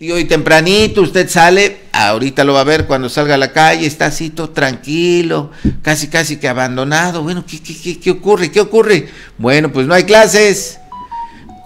Y hoy tempranito usted sale, ahorita lo va a ver cuando salga a la calle, está así todo tranquilo, casi casi que abandonado. Bueno, ¿qué, qué, qué, qué ocurre? ¿Qué ocurre? Bueno, pues no hay clases.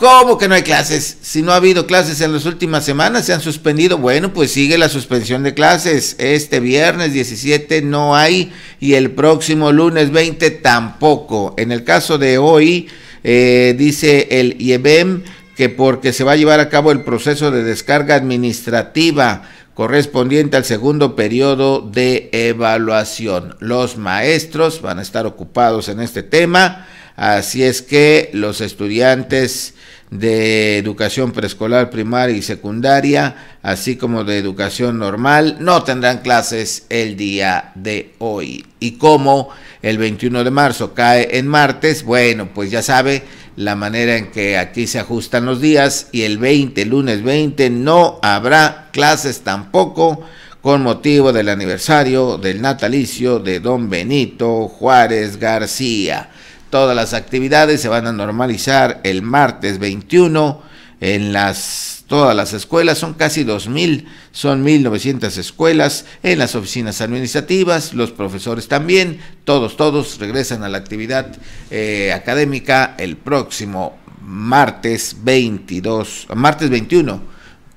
¿Cómo que no hay clases? Si no ha habido clases en las últimas semanas, se han suspendido. Bueno, pues sigue la suspensión de clases. Este viernes 17 no hay y el próximo lunes 20 tampoco. En el caso de hoy, eh, dice el IEBEM, que porque se va a llevar a cabo el proceso de descarga administrativa correspondiente al segundo periodo de evaluación. Los maestros van a estar ocupados en este tema, así es que los estudiantes de educación preescolar, primaria y secundaria, así como de educación normal, no tendrán clases el día de hoy. Y como el 21 de marzo cae en martes, bueno, pues ya sabe la manera en que aquí se ajustan los días y el 20, lunes 20, no habrá clases tampoco con motivo del aniversario del natalicio de don Benito Juárez García. Todas las actividades se van a normalizar el martes 21 en las todas las escuelas, son casi 2.000, son 1.900 escuelas, en las oficinas administrativas, los profesores también, todos, todos regresan a la actividad eh, académica el próximo martes 22, martes 21,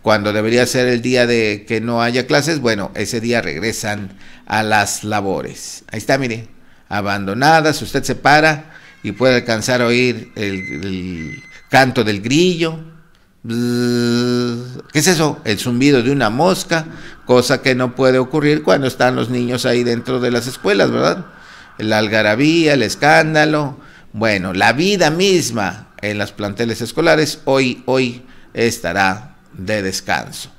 cuando debería ser el día de que no haya clases, bueno, ese día regresan a las labores. Ahí está, mire, abandonadas, usted se para, y puede alcanzar a oír el, canto del grillo. ¿Qué es eso? El zumbido de una mosca, cosa que no puede ocurrir cuando están los niños ahí dentro de las escuelas, ¿verdad? La algarabía, el escándalo, bueno, la vida misma en las planteles escolares hoy, hoy estará de descanso.